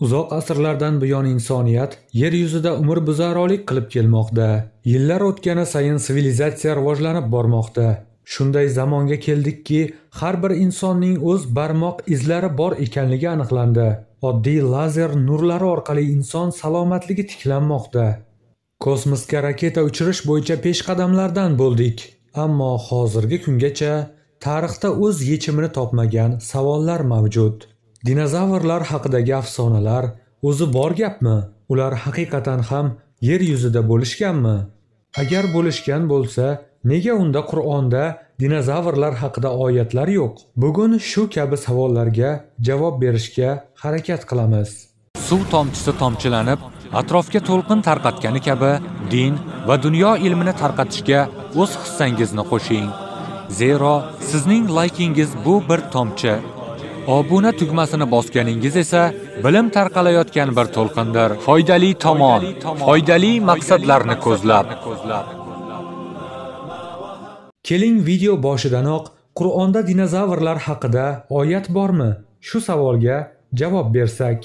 uzoq asrlardan buyon insoniyat yer yuzida umr buzarolik qilib kelmoqda yillar o'tgani sayin sivilizatsiya rivojlanib bormoqda shunday zamonga keldikki har bir insonning o'z barmoq izlari bor ekanligi aniqlandi oddiy lazer nurlari orqali inson salomatligi tiklanmoqda kosmosga raketa uchirish bo'yicha peshqadamlardan bo'ldik ammo hozirgi kungacha tarixda o'z yechimini topmagan savollar mavjud Dinozavrlar haqidagi afsonalar o'zi bor gapmi? Ular haqiqatan ham yer yuzida bo'lishganmi? Agar bo'lishgan bo'lsa, nega unda Qur'onda dinozavrlar haqida oyatlar yo'q? Bugun shu kabi savollarga javob berishga harakat qilamiz. Suv tomchisi tomchilanib, atrofga to'lqin tarqatgani kabi din va dunyo ilmini tarqatishga o'z hissangizni qo'shing. Zero sizning laykingiz bu bir tomchi Obuna tugmasini bosganingiz esa bilim tarqalayotgan bir to'lqindir. Foydali tomon, foydali maqsadlarni ko'zlab. Keling video boshidanoq Qur'onda dinozavrlar haqida oyat bormi? Shu savolga javob bersak.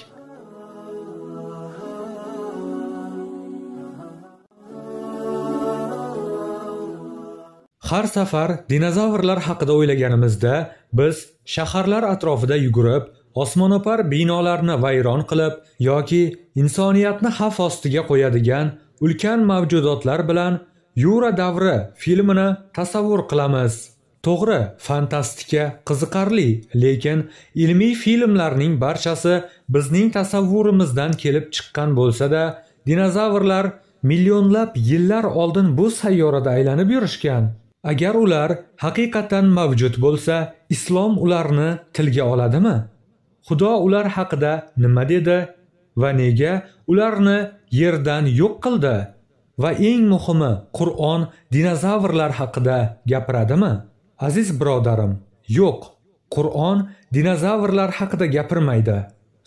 har safar dinozavrlar haqida o'ylaganimizda biz shaharlar atrofida yugurib osmonopar binolarni vayron qilib yoki insoniyatni xavf ostiga qo'yadigan ulkan mavjudotlar bilan yura davri filmini tasavvur qilamiz to'g'ri fantastika qiziqarli lekin ilmiy filmlarning barchasi bizning tasavvurimizdan kelib chiqqan bo'lsa-da dinozavrlar millionlab yillar oldin bu sayyorada aylanib yurishgan agar ular haqiqatan mavjud bo'lsa islom ularni tilga oladimi xudo ular haqida nima dedi va nega ularni yerdan yo'q qildi va eng muhimi qur'on dinozavrlar haqida gapiradimi aziz birodarim yo'q qur'on dinozavrlar haqida gapirmaydi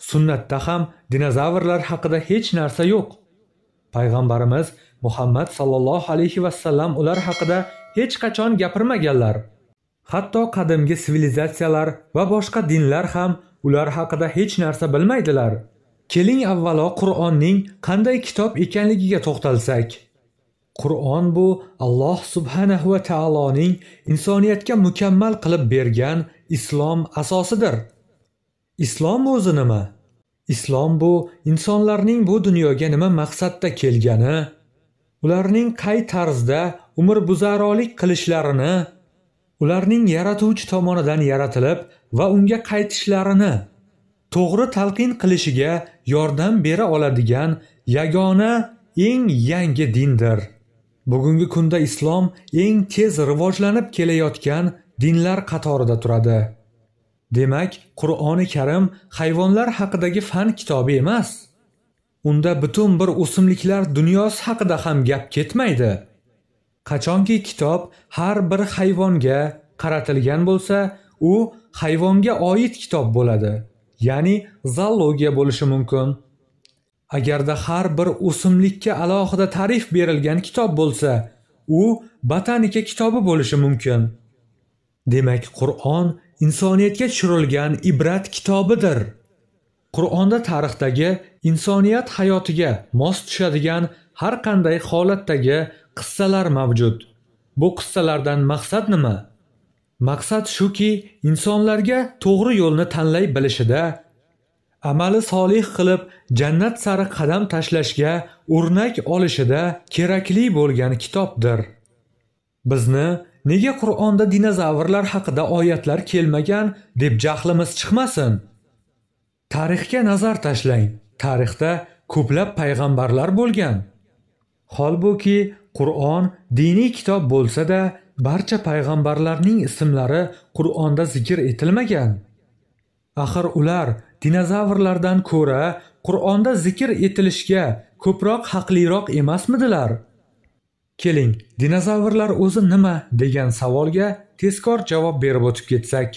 sunnatda ham dinozavrlar haqida hech narsa yo'q payg'ambarimiz muhammad sallallohu alayhi vasallam ular haqida hech qachon gapirmaganlar hatto qadimgi sivilizatsiyalar va boshqa dinlar ham ular haqida hech narsa bilmaydilar keling avvalo qur'onning qanday kitob ekanligiga to'xtalsak qur'on bu alloh subhanahu va taoloning insoniyatga mukammal qilib bergan islom asosidir islom o'zi nima islom bu insonlarning bu dunyoga nima maqsadda kelgani ularning qay tarzda umrbuzarrolik qilishlarini ularning yaratuvchi tomonidan yaratilib va unga qaytishlarini to'g'ri talqin qilishiga yordam bera oladigan yagona eng yangi dindir bugungi kunda islom eng tez rivojlanib kelayotgan dinlar qatorida turadi demak qur'oni karim hayvonlar haqidagi fan kitobi emas unda butun bir o'simliklar dunyosi haqida ham gap ketmaydi. Qachonki kitob har bir hayvonga qaratilgan bo'lsa, u hayvonga oid kitob bo'ladi, ya'ni zoologiya bo'lishi mumkin. Agarda har bir o'simlikka alohida ta'rif berilgan kitob bo'lsa, u botanika kitobi bo'lishi mumkin. Demak, Qur'on insoniyatga tushirilgan ibrat kitobidir. qur'onda tarixdagi insoniyat hayotiga mos tushadigan har qanday holatdagi qissalar mavjud bu qissalardan maqsad nima maqsad shuki insonlarga to'g'ri yo'lni tanlay bilishida amali solih qilib jannat sari qadam tashlashga o'rnak olishida kerakli bo'lgan kitobdir bizni nega qur'onda dinozavrlar haqida oyatlar kelmagan deb jahlimiz chiqmasin tarixga nazar tashlang tarixda ko'plab payg'ambarlar bo'lgan holbuki qur'on diniy kitob bo'lsa-da, barcha payg'ambarlarning ismlari qur'onda zikr etilmagan axir ular dinozavrlardan ko'ra qur'onda zikr etilishga ko'proq haqliroq emasmidilar keling dinozavrlar o'zi nima degan savolga tezkor javob berib o'tib ketsak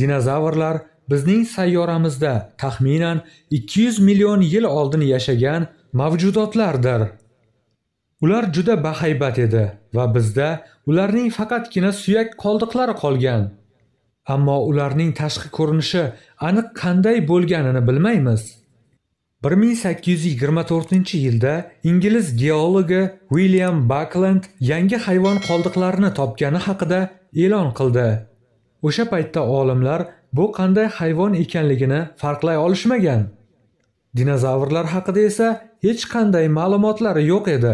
dinozavrlar bizning sayyoramizda taxminan 200 million yil oldin yashagan mavjudotlardir. Ular juda bahaybat edi va bizda ularning faqatgina suyak qoldiqlari qolgan. Ammo ularning tashqi ko'rinishi aniq qanday bo'lganini bilmaymiz. 1824-yilda ingliz geologi William Buckland yangi hayvon qoldiqlarini topgani haqida e'lon qildi. O'sha paytda olimlar bu qanday hayvon ekanligini farqlay olishmagan dinozavrlar haqida esa hech qanday ma'lumotlari yo'q edi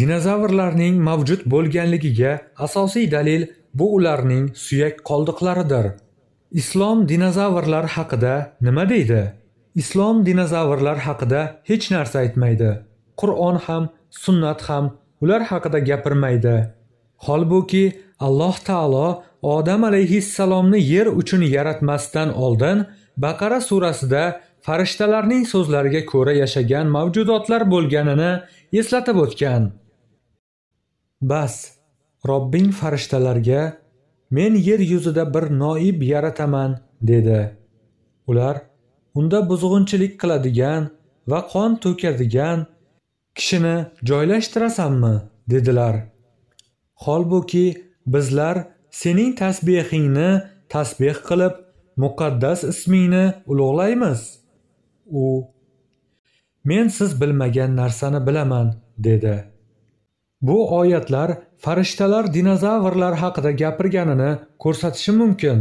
dinozavrlarning mavjud bo'lganligiga asosiy dalil bu ularning suyak qoldiqlaridir islom dinozavrlar haqida nima deydi islom dinozavrlar haqida hech narsa aytmaydi qur'on ham sunnat ham ular haqida gapirmaydi holbuki alloh taolo odam alayhissalomni yer uchun yaratmasdan oldin baqara surasida farishtalarning so'zlariga ko'ra yashagan mavjudotlar bo'lganini eslatib o'tgan bas robbing farishtalarga men yer yuzida bir noib yarataman dedi ular unda buzg'unchilik qiladigan va qon to'kadigan kishini joylashtirasanmi dedilar Holbuki bizlar sening tasbehingni tasbeh qilib, muqaddas ismingni ulug'laymiz. U Men siz bilmagan narsani bilaman dedi. Bu oyatlar farishtalar dinozavrlar haqida gapirganini ko'rsatishi mumkin.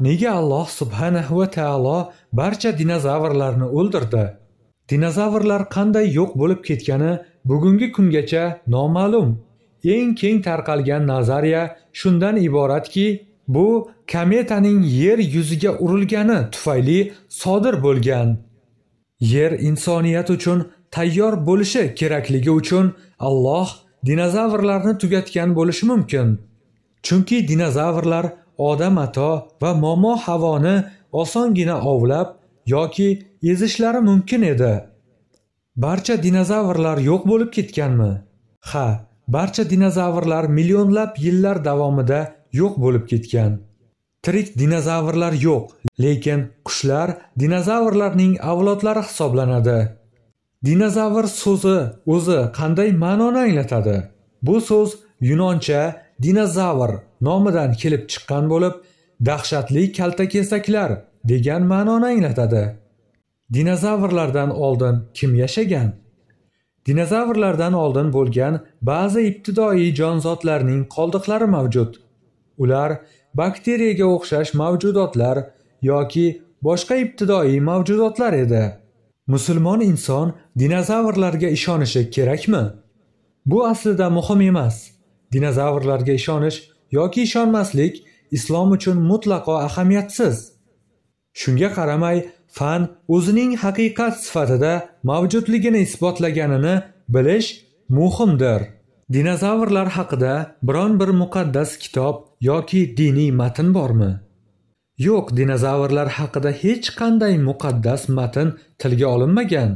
nega alloh subhanahu va taolo barcha dinozavrlarni o'ldirdi dinozavrlar qanday yo'q bo'lib ketgani bugungi kungacha noma'lum eng keng tarqalgan nazariya shundan iboratki bu kometaning yer yuziga urilgani tufayli sodir bo'lgan yer insoniyat uchun tayyor bo'lishi kerakligi uchun alloh dinozavrlarni tugatgan bo'lishi mumkin chunki dinozavrlar odam ato va momo havoni osongina ovlab yoki ezishlari mumkin edi barcha dinozavrlar yo'q bo'lib ketganmi ha barcha dinozavrlar millionlab yillar davomida yo'q bo'lib ketgan tirik dinozavrlar yo'q lekin qushlar dinozavrlarning avlodlari hisoblanadi dinozavr so'zi o'zi qanday ma'noni anglatadi bu so'z yunoncha dinozavr nomidan kelib chiqqan bo'lib dahshatli kaltakesaklar degan ma'noni anglatadi dinozavrlardan oldin kim yashagan dinozavrlardan oldin bo'lgan ba'zi ibtidoiy jonzotlarning qoldiqlari mavjud ular bakteriyaga o'xshash mavjudotlar yoki boshqa ibtidoiy mavjudotlar edi musulmon inson dinozavrlarga ishonishi kerakmi bu aslida muhim emas dinozavrlarga ishonish yoki ishonmaslik islom uchun mutlaqo ahamiyatsiz shunga qaramay fan o'zining haqiqat sifatida mavjudligini isbotlaganini bilish muhimdir dinozavrlar haqida biron bir muqaddas kitob yoki diniy matn bormi yo'q dinozavrlar haqida hech qanday muqaddas matn tilga olinmagan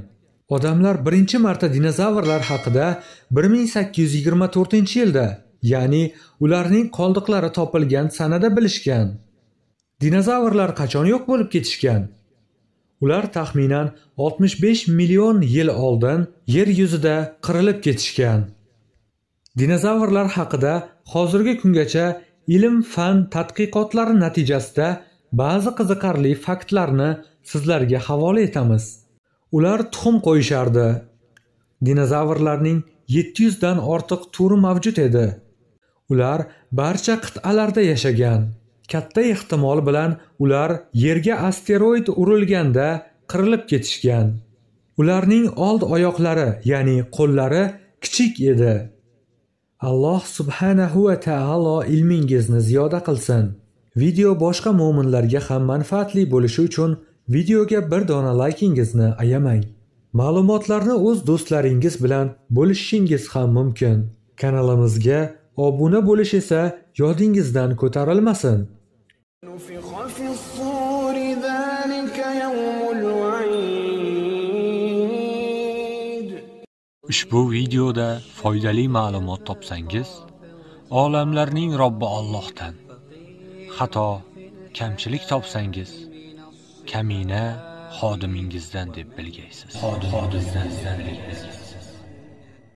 odamlar birinchi marta dinozavrlar haqida 1824 yilda ya'ni ularning qoldiqlari topilgan sanada bilishgan. Dinozavrlar qachon yo'q bo'lib ketishgan? Ular taxminan 65 million yil oldin yer yuzida qirilib ketishgan. Dinozavrlar haqida hozirgi kungacha ilm-fan tadqiqotlari natijasida ba'zi qiziqarli faktlarni sizlarga havola etamiz. Ular tuxum qo'yishardi. Dinozavrlarning 700 dan ortiq turi mavjud edi. ular barcha qit'alarda yashagan katta ehtimol bilan ular yerga asteroid urilganda qirilib ketishgan ularning old oyoqlari ya'ni qo'llari kichik edi alloh subhanahu va taolo ilmingizni ziyoda qilsin video boshqa mo'minlarga ham manfaatli bo'lishi uchun videoga bir dona laykingizni ayamang ma'lumotlarni o'z do'stlaringiz bilan bo'lishishingiz ham mumkin kanalimizga obuna bo'lish esa yodingizdan ko'tarilmasin ushbu videoda foydali ma'lumot topsangiz olamlarning robbi Allohdan xato kamchilik topsangiz kamina xodimingizdan deb bilgaysiz xodimingizdan bilgaysiz